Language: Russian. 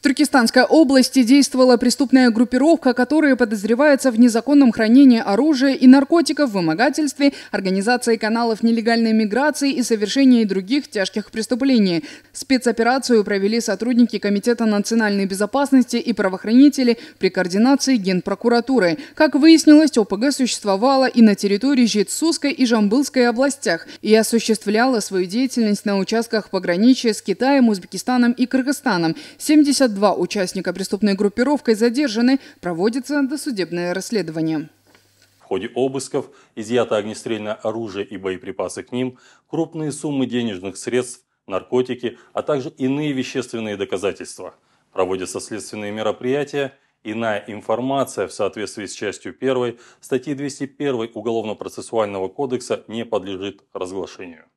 В Туркестанской области действовала преступная группировка, которая подозревается в незаконном хранении оружия и наркотиков, вымогательстве, организации каналов нелегальной миграции и совершении других тяжких преступлений. Спецоперацию провели сотрудники Комитета национальной безопасности и правоохранители при координации Генпрокуратуры. Как выяснилось, ОПГ существовала и на территории Житсусской и Жамбылской областях и осуществляла свою деятельность на участках пограничия с Китаем, Узбекистаном и Кыргызстаном. 70 52 участника преступной группировки задержаны, проводится досудебное расследование. В ходе обысков изъято огнестрельное оружие и боеприпасы к ним, крупные суммы денежных средств, наркотики, а также иные вещественные доказательства. Проводятся следственные мероприятия Иная информация в соответствии с частью 1 статьи 201 Уголовно-процессуального кодекса не подлежит разглашению.